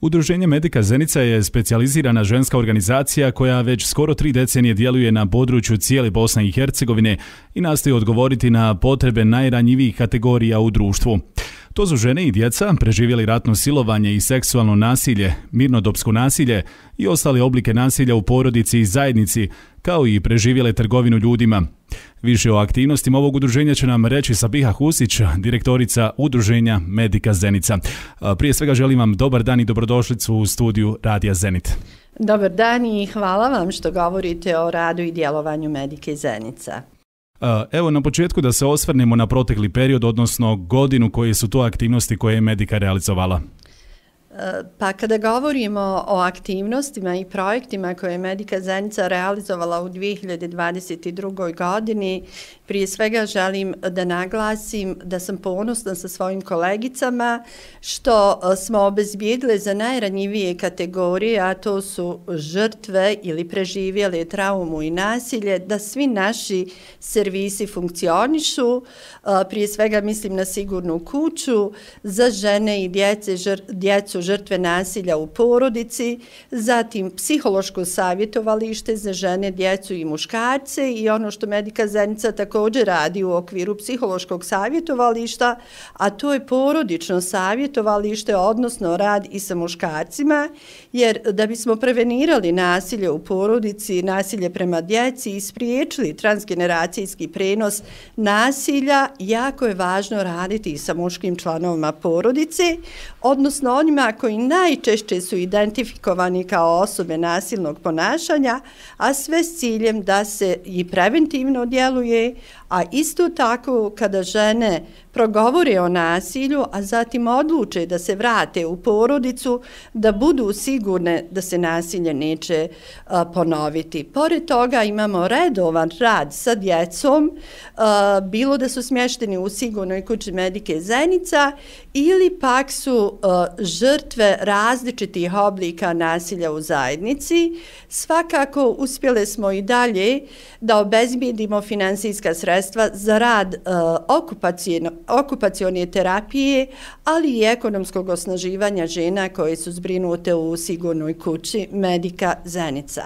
Udruženje Medika Zenica je specijalizirana ženska organizacija koja već skoro tri decenije djeluje na području cijele Bosne i Hercegovine i nastoji odgovoriti na potrebe najranjivijih kategorija u društvu. To su žene i djeca preživjeli ratno silovanje i seksualno nasilje, mirnodopsko nasilje i ostale oblike nasilja u porodici i zajednici, kao i preživjele trgovinu ljudima. Više o aktivnostima ovog udruženja će nam reći Sabiha Husić, direktorica udruženja Medika Zenica. Prije svega želim vam dobar dan i dobrodošlicu u studiju Radija Zenit. Dobar dan i hvala vam što govorite o radu i djelovanju Medike Zenica. Evo na početku da se osvrnemo na protekli period, odnosno godinu koje su to aktivnosti koje je Medika realizovala. Pa kada govorimo o aktivnostima i projektima koje je Medika Zenica realizovala u 2022. godini, prije svega želim da naglasim da sam ponosna sa svojim kolegicama što smo obezbijedile za najranjivije kategorije, a to su žrtve ili preživjele traumu i nasilje, da svi naši servisi funkcionišu, prije svega mislim na sigurnu kuću za žene i djece, žr, djecu žrtve nasilja u porodici, zatim psihološko savjetovalište za žene, djecu i muškarce i ono što Medika Zenica također radi u okviru psihološkog savjetovališta, a to je porodično savjetovalište, odnosno rad i sa muškarcima, jer da bismo prevenirali nasilje u porodici, nasilje prema djeci i spriječili transgeneracijski prenos nasilja, jako je važno raditi i sa muškim članovima porodice, odnosno onima koji najčešće su identifikovani kao osobe nasilnog ponašanja, a sve s ciljem da se i preventivno djeluje, a isto tako kada žene progovore o nasilju, a zatim odluče da se vrate u porodicu, da budu sigurne da se nasilje neće ponoviti. Pored toga imamo redovan rad sa djecom, bilo da su smješteni u sigurnoj kući medike Zenica ili pak su a, žrtve različitih oblika nasilja u zajednici, svakako uspjele smo i dalje da obezbijedimo finansijska sredstva za rad e, okupacijone terapije, ali i ekonomskog osnaživanja žena koje su zbrinute u sigurnoj kući Medika Zenica.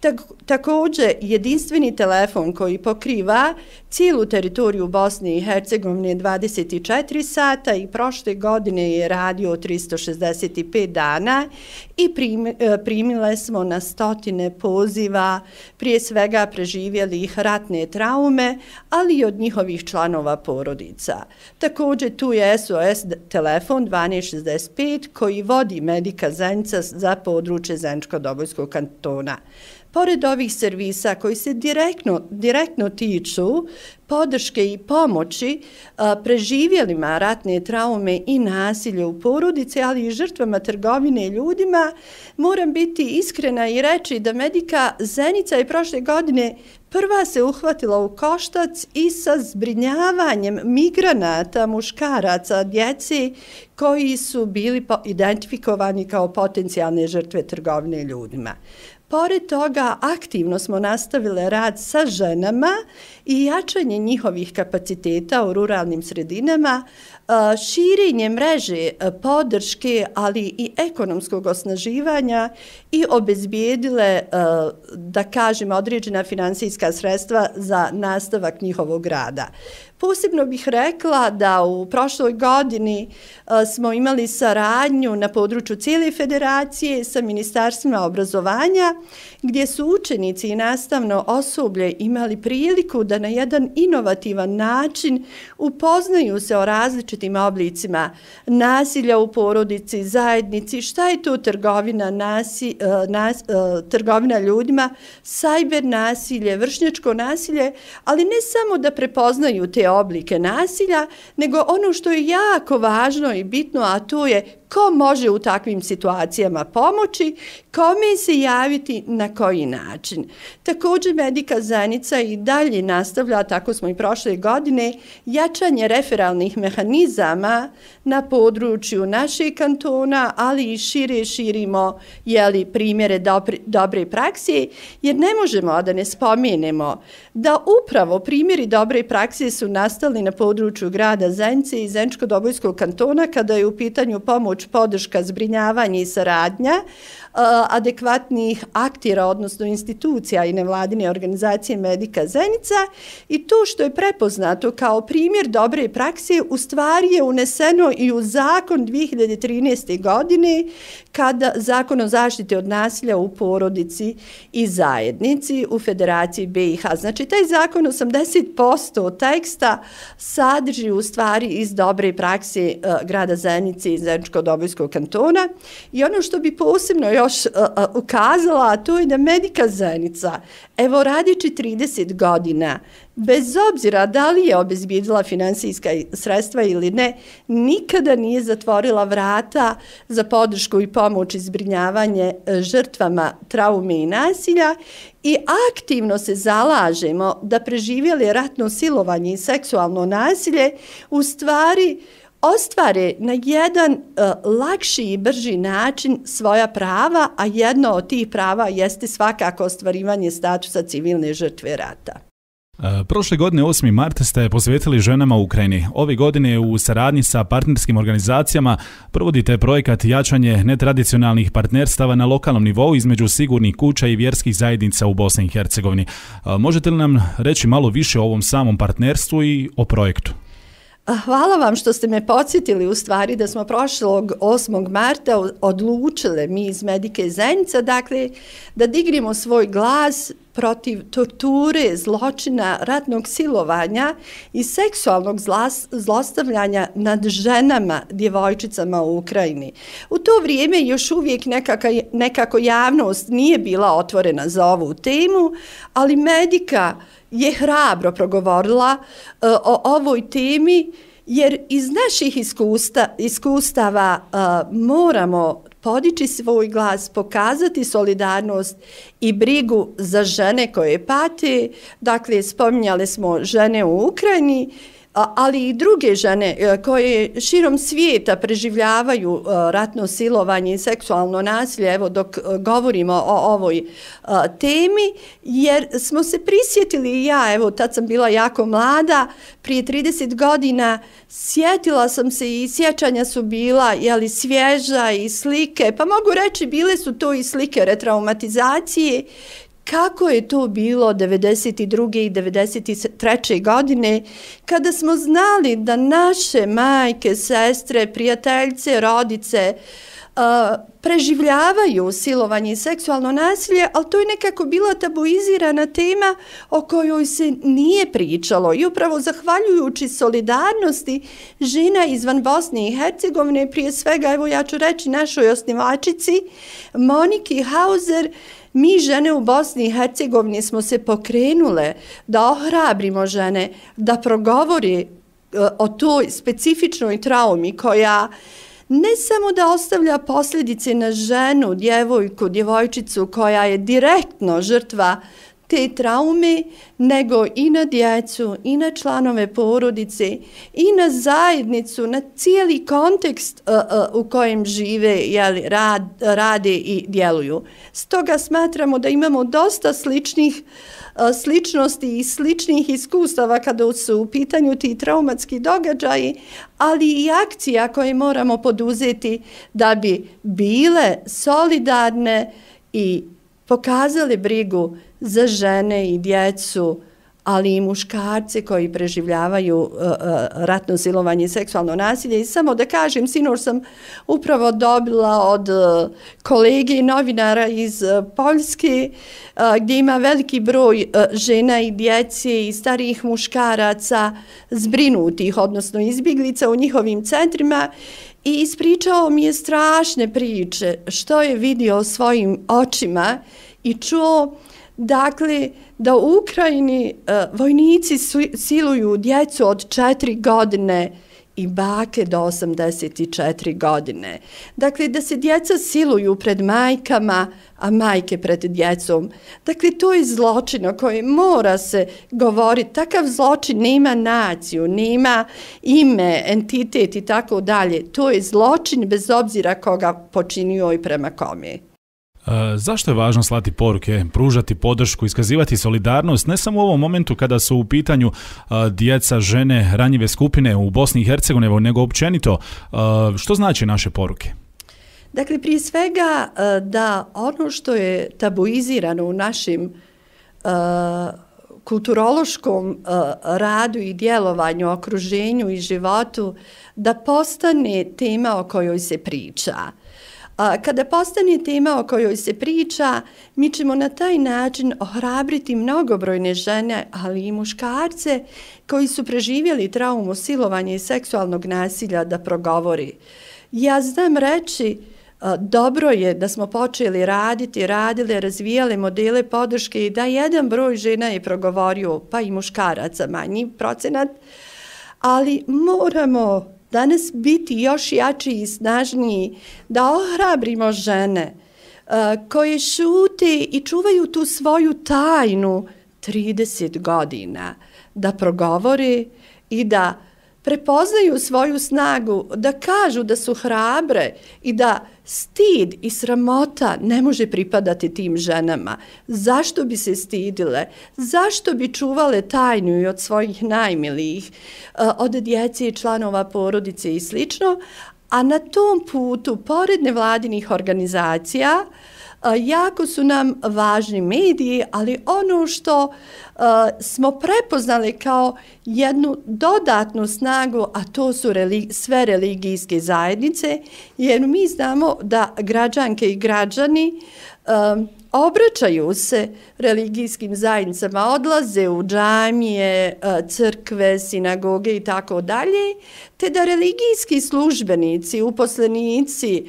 Tak, također, jedinstveni telefon koji pokriva cijelu teritoriju Bosne i Hercegovine 24 sata i prošle godine je radio 365 dana i e, primile smo na stotine poziva, prije svega preživjelih ratne traume, ali i od njihovih članova porodica. Također, tu je SOS telefon 1265 koji vodi medika Zenca za područje Zenčko-Dobojskog kantona pored ovih servisa koji se direktno, direktno tiču podrške i pomoći preživjelima ratne traume i nasilje u porodice, ali i žrtvama trgovine i ljudima, moram biti iskrena i reći da medika Zenica je prošle godine prva se uhvatila u koštac i sa zbrinjavanjem migranata, muškaraca, djeci koji su bili identifikovani kao potencijalne žrtve trgovine ljudima. Pored toga, aktivno smo nastavile rad sa ženama i jačanje njihovih kapaciteta u ruralnim sredinama, širenje mreže podrške, ali i ekonomskog osnaživanja i obezbijedile, da kažem, određena financijska sredstva za nastavak njihovog rada. Posebno bih rekla da u prošloj godini smo imali saradnju na području cijele federacije sa ministarstvima obrazovanja, gdje su učenici i nastavno osoblje imali priliku da na jedan inovativan način upoznaju se o različitim oblicima nasilja u porodici, zajednici, šta je to trgovina, nasi, e, nas, e, trgovina ljudima, sajber nasilje, vršnjačko nasilje, ali ne samo da prepoznaju te oblike nasilja, nego ono što je jako važno i bitno, a to je ko može u takvim situacijama pomoći, kome se javiti, na koji način. Također Medika Zanica i dalje na nastavlja, tako smo i prošle godine, jačanje referalnih mehanizama na području naših kantona, ali i šire širimo jeli, primjere dobre, dobre prakse, jer ne možemo da ne spomenemo da upravo primjeri dobre prakse su nastali na području grada Zenice i Zenčko-Dobojskog kantona kada je u pitanju pomoć, podrška, zbrinjavanje i saradnja e, adekvatnih aktira, odnosno institucija i nevladine organizacije Medika Zenica, I to što je prepoznato kao primjer dobre prakse u stvari je uneseno i u zakon 2013. godine kada zakon o zaštite od nasilja u porodici i zajednici u Federaciji BiH. Znači taj zakon 80% teksta sadrži u stvari iz dobre prakse e, grada Zenice i Zenčko-Dobojskog kantona. I ono što bi posebno još e, e, ukazala to je da Medika Zenica evo radići 30 godina bez obzira da li je obezbijedila financijska sredstva ili ne, nikada nije zatvorila vrata za podršku i pomoć i zbrinjavanje e, žrtvama traume i nasilja i aktivno se zalažemo da preživjeli ratno silovanje i seksualno nasilje u stvari ostvare na jedan uh, lakši i brži način svoja prava, a jedno od tih prava jeste svakako ostvarivanje statusa civilne žrtve rata. E, prošle godine 8. marta ste posvetili ženama u Ukrajini. Ove godine u saradnji sa partnerskim organizacijama provodite projekat jačanje netradicionalnih partnerstava na lokalnom nivou između sigurnih kuća i vjerskih zajednica u Bosni i Hercegovini. E, možete li nam reći malo više o ovom samom partnerstvu i o projektu? Hvala vam što ste me podsjetili u stvari da smo prošlog 8. marta odlučile mi iz Medike Zenica dakle, da digrimo svoj glas protiv torture, zločina, ratnog silovanja i seksualnog zlas, zlostavljanja nad ženama, djevojčicama u Ukrajini. U to vrijeme još uvijek nekaka, nekako javnost nije bila otvorena za ovu temu, ali medika je hrabro progovorila uh, o ovoj temi jer iz naših iskusta, iskustava uh, moramo podići svoj glas, pokazati solidarnost i brigu za žene koje pate. Dakle, spominjale smo žene u Ukrajini uh, ali i druge žene e, koje širom svijeta preživljavaju e, ratno silovanje i seksualno nasilje, evo dok e, govorimo o ovoj temi, jer smo se prisjetili i ja, evo tad sam bila jako mlada, prije 30 godina sjetila sam se i sjećanja su bila jeli, svježa i slike, pa mogu reći bile su to i slike retraumatizacije kako je to bilo 92. i 93. godine kada smo znali da naše majke, sestre, prijateljice, rodice uh, preživljavaju silovanje i seksualno nasilje, ali to je nekako bila tabuizirana tema o kojoj se nije pričalo. I upravo zahvaljujući solidarnosti žena izvan Bosne i Hercegovine, prije svega, evo ja ću reći našoj osnivačici, Moniki Hauser, Mi žene u Bosni i Hercegovini smo se pokrenule da ohrabrimo žene, da progovori e, o toj specifičnoj traumi koja ne samo da ostavlja posljedice na ženu, djevojku, djevojčicu koja je direktno žrtva te traume, nego i na djecu, i na članove porodice, i na zajednicu, na cijeli kontekst uh, uh, u kojem žive, jeli, rad, rade i djeluju. Stoga smatramo da imamo dosta sličnih uh, sličnosti i sličnih iskustava kada su u pitanju ti traumatski događaji, ali i akcija koje moramo poduzeti da bi bile solidarne i pokazali brigu za žene i djecu, ali i muškarce koji preživljavaju uh, uh, ratno silovanje i seksualno nasilje. I samo da kažem, sinoć sam upravo dobila od uh, kolege i novinara iz uh, Poljske, uh, gdje ima veliki broj uh, žena i djeci i starijih muškaraca zbrinutih, odnosno izbjeglica u njihovim centrima. Uh, i ispričao mi je strašne priče što je vidio svojim očima i čuo dakle da u Ukrajini e, vojnici siluju djecu od četiri godine i bake do 84 godine. Dakle, da se djeca siluju pred majkama, a majke pred djecom. Dakle, to je zločin o kojem mora se govoriti. Takav zločin nema naciju, nema ime, entitet i tako dalje. To je zločin bez obzira koga počinio i prema kom je. E, zašto je važno slati poruke, pružati podršku, iskazivati solidarnost, ne samo u ovom momentu kada su u pitanju e, djeca, žene, ranjive skupine u Bosni i Hercegovini, nego općenito, e, što znači naše poruke? Dakle, prije svega da ono što je tabuizirano u našim kulturološkom radu i djelovanju, okruženju i životu, da postane tema o kojoj se priča. A, kada postane tema o kojoj se priča, mi ćemo na taj način ohrabriti mnogobrojne žene, ali i muškarce, koji su preživjeli traumu silovanja i seksualnog nasilja da progovori. Ja znam reći, a, dobro je da smo počeli raditi, radile, razvijale modele podrške i da jedan broj žena je progovorio, pa i muškaraca, manji procenat, ali moramo danas biti još jači i snažniji, da ohrabrimo žene eh, koje šute i čuvaju tu svoju tajnu 30 godina, da progovori i da prepoznaju svoju snagu, da kažu da su hrabre i da stid i sramota ne može pripadati tim ženama. Zašto bi se stidile? Zašto bi čuvale tajnu i od svojih najmilijih, eh, od djece i članova porodice i slično? A na tom putu, pored nevladinih organizacija, e, jako su nam važni mediji, ali ono što e, smo prepoznali kao jednu dodatnu snagu, a to su sve religijske zajednice, jer mi znamo da građanke i građani e, obraćaju se religijskim zajednicama, odlaze u džamije, e, crkve, sinagoge i tako dalje, te da religijski službenici, uposlenici e,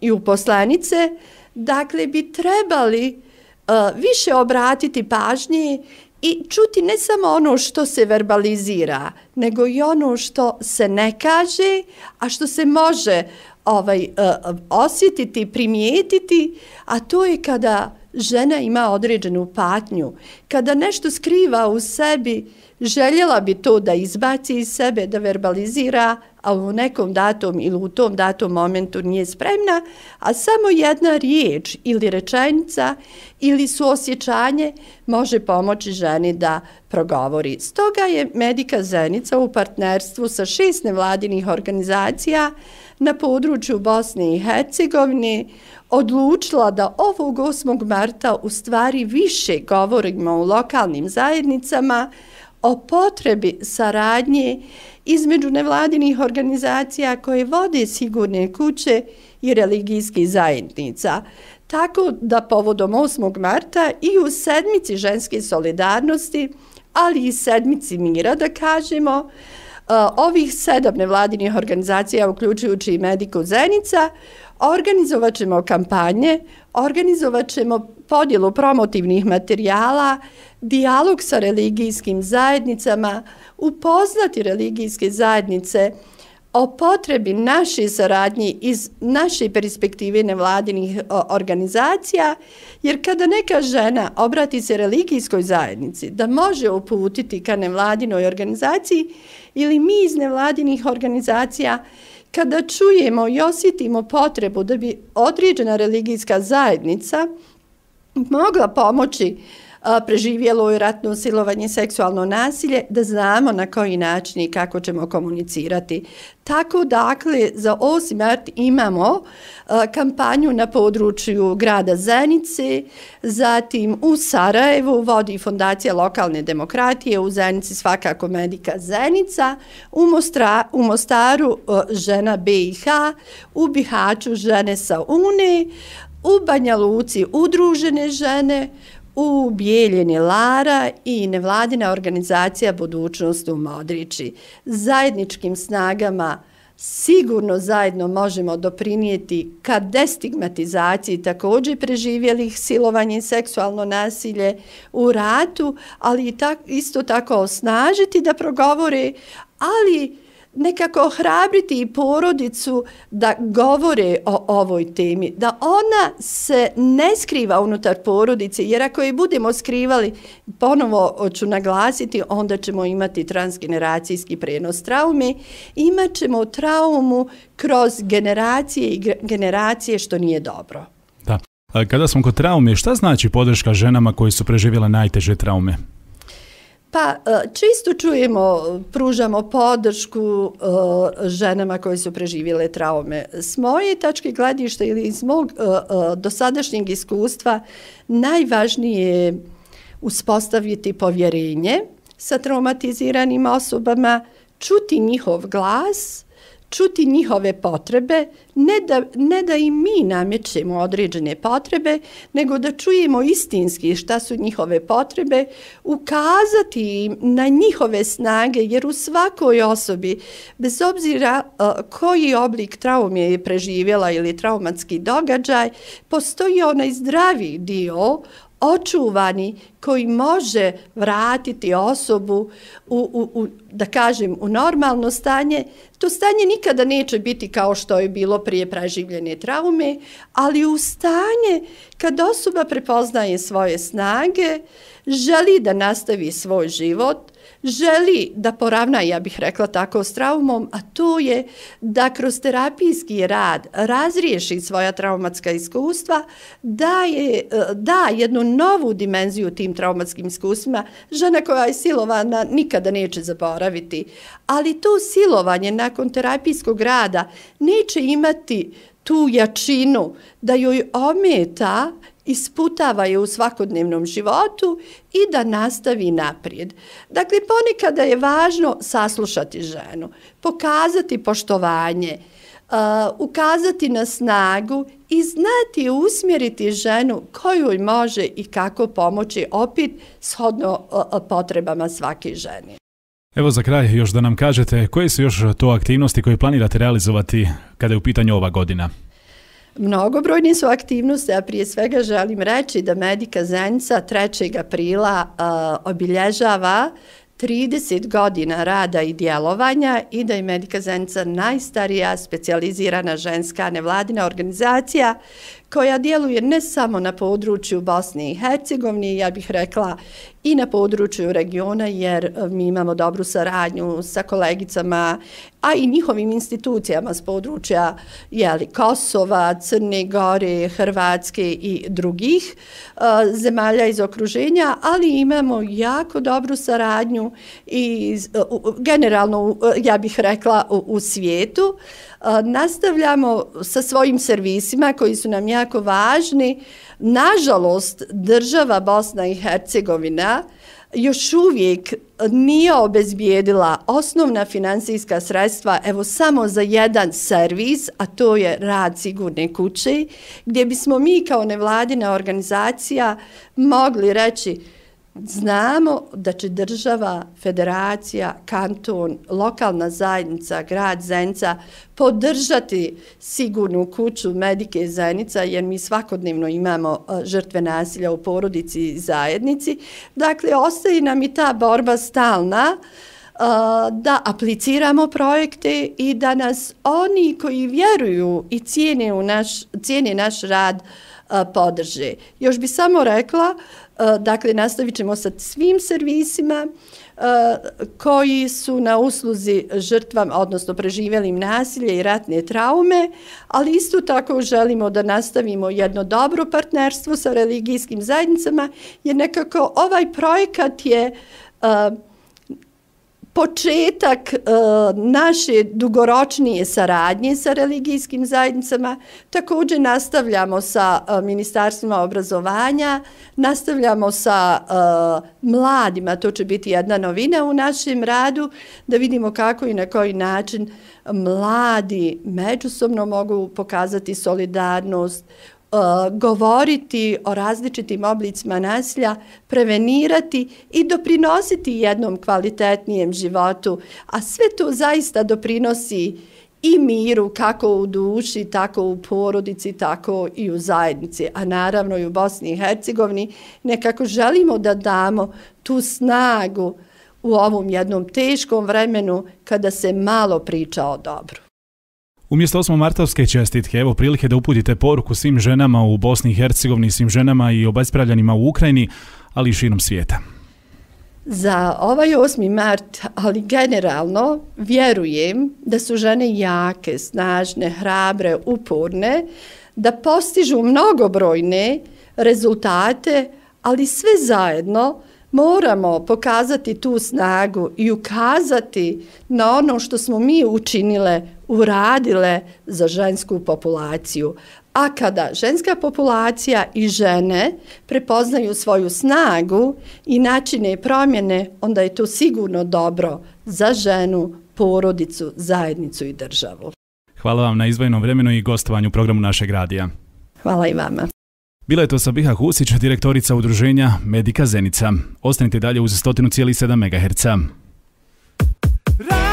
i uposlenice, dakle, bi trebali e, više obratiti pažnje i čuti ne samo ono što se verbalizira, nego i ono što se ne kaže, a što se može uh, ovaj, e, osjetiti, primijetiti, a to je kada žena ima određenu patnju, kada nešto skriva u sebi, željela bi to da izbaci iz sebe, da verbalizira, a u nekom datom ili u tom datom momentu nije spremna, a samo jedna riječ ili rečenica ili suosjećanje može pomoći ženi da progovori. Stoga je Medika Zenica u partnerstvu sa šest nevladinih organizacija na području Bosne i Hercegovine odlučila da ovog 8. marta u stvari više govorimo u lokalnim zajednicama o potrebi saradnje između nevladinih organizacija koje vode sigurne kuće i religijskih zajednica, tako da povodom 8. marta i u sedmici ženske solidarnosti, ali i sedmici mira, da kažemo, e, ovih sedam nevladinih organizacija, uključujući i Mediku Zenica, organizovat ćemo kampanje, organizovat ćemo podjelu promotivnih materijala, dijalog sa religijskim zajednicama, upoznati religijske zajednice o potrebi naše saradnje iz naše perspektive nevladinih organizacija, jer kada neka žena obrati se religijskoj zajednici da može uputiti ka nevladinoj organizaciji ili mi iz nevladinih organizacija kada čujemo i osjetimo potrebu da bi određena religijska zajednica mogla pomoći preživjelo je ratno silovanje seksualno nasilje, da znamo na koji način i kako ćemo komunicirati. Tako dakle, za 8. mart imamo kampanju na području grada Zenice, zatim u Sarajevu vodi Fondacija lokalne demokratije, u Zenici svakako medika Zenica, u, Mostra, u Mostaru žena BiH, u Bihaću žene sa Une, u Banja Luci udružene žene, u Bijeljeni Lara i nevladina organizacija Budućnost u Modriči. Zajedničkim snagama sigurno zajedno možemo doprinijeti ka destigmatizaciji također preživjelih silovanje i seksualno nasilje u ratu, ali i isto tako osnažiti da progovore, ali nekako ohrabriti i porodicu da govore o ovoj temi, da ona se ne skriva unutar porodice, jer ako je budemo skrivali, ponovo ću naglasiti, onda ćemo imati transgeneracijski prenos traume, imat ćemo traumu kroz generacije i generacije što nije dobro. Da. E, kada smo kod traume, šta znači podrška ženama koji su preživjela najteže traume? Pa e, čisto čujemo, pružamo podršku e, ženama koje su preživjele traume. S moje tačke gledišta ili iz mog e, dosadašnjeg iskustva najvažnije je uspostaviti povjerenje sa traumatiziranim osobama, čuti njihov glas – čuti njihove potrebe, ne da, ne da i mi namećemo određene potrebe, nego da čujemo istinski šta su njihove potrebe, ukazati im na njihove snage, jer u svakoj osobi, bez obzira uh, koji oblik traume je preživjela ili traumatski događaj, postoji onaj zdravi dio očuvani koji može vratiti osobu u, u, u, da kažem, u normalno stanje, to stanje nikada neće biti kao što je bilo prije preživljene traume, ali u stanje kad osoba prepoznaje svoje snage, želi da nastavi svoj život, želi da poravna, ja bih rekla tako, s traumom, a to je da kroz terapijski rad razriješi svoja traumatska iskustva, da je da jednu novu dimenziju tim traumatskim iskustvima. Žena koja je silovana nikada neće zaboraviti, ali to silovanje nakon terapijskog rada neće imati tu jačinu da joj ometa isputava je u svakodnevnom životu i da nastavi naprijed. Dakle, ponekada je važno saslušati ženu, pokazati poštovanje, Uh, ukazati na snagu i znati usmjeriti ženu koju može i kako pomoći opit shodno uh, potrebama svake žene. Evo za kraj još da nam kažete koje su još to aktivnosti koje planirate realizovati kada je u pitanju ova godina? Mnogobrojni su aktivnosti, a prije svega želim reći da Medika Zenca 3. aprila obilježava 30 godina rada i djelovanja i da je Medika Zenca najstarija specializirana ženska nevladina organizacija koja djeluje ne samo na području Bosne i Hercegovine, ja bih rekla i na području regiona jer e, mi imamo dobru saradnju sa kolegicama a i njihovim institucijama s područja jeli, Kosova, Crne Gore, Hrvatske i drugih e, zemalja iz okruženja, ali imamo jako dobru saradnju i e, generalno, e, ja bih rekla, u, u svijetu. E, nastavljamo sa svojim servisima koji su nam jako važni. Nažalost, država Bosna i Hercegovina, e, još uvijek nije obezbijedila osnovna financijska sredstva evo samo za jedan servis, a to je rad sigurne kuće, gdje bismo mi kao nevladina organizacija mogli reći Znamo da će država, federacija, kanton, lokalna zajednica, grad Zenica podržati sigurnu kuću Medike Zenica jer mi svakodnevno imamo e, žrtve nasilja u porodici i zajednici. Dakle, ostaje nam i ta borba stalna e, da apliciramo projekte i da nas oni koji vjeruju i cijene, naš, cijene naš rad uh, podrže. Još bi samo rekla, dakle, nastavit ćemo sa svim servisima koji su na usluzi žrtvama, odnosno preživjelim nasilje i ratne traume, ali isto tako želimo da nastavimo jedno dobro partnerstvo sa religijskim zajednicama, jer nekako ovaj projekat je početak e, naše dugoročnije saradnje sa religijskim zajednicama. Također nastavljamo sa e, ministarstvima obrazovanja, nastavljamo sa e, mladima, to će biti jedna novina u našem radu, da vidimo kako i na koji način mladi međusobno mogu pokazati solidarnost, Eh, govoriti o različitim oblicima nasilja, prevenirati i doprinositi jednom kvalitetnijem životu. A sve to zaista doprinosi i miru kako u duši, tako u porodici, tako i u zajednici, a naravno i u Bosni i Hercegovini. Nekako želimo da damo tu snagu u ovom jednom teškom vremenu kada se malo priča o dobru. Umjesto 8. martovske čestitke, evo prilike da uputite poruku svim ženama u Bosni i Hercegovini, svim ženama i obaspravljanima u Ukrajini, ali i širom svijeta. Za ovaj 8. mart, ali generalno, vjerujem da su žene jake, snažne, hrabre, uporne, da postižu mnogobrojne rezultate, ali sve zajedno, Moramo pokazati tu snagu i ukazati na ono što smo mi učinile, uradile za žensku populaciju. A kada ženska populacija i žene prepoznaju svoju snagu i načine promjene, onda je to sigurno dobro za ženu, porodicu, zajednicu i državu. Hvala vam na izvojenom vremenu i gostovanju programu našeg radija. Hvala i vama. Bila je to Sabiha Husić, direktorica udruženja Medika Zenica. Ostanite dalje uz 100,7 MHz. Radio!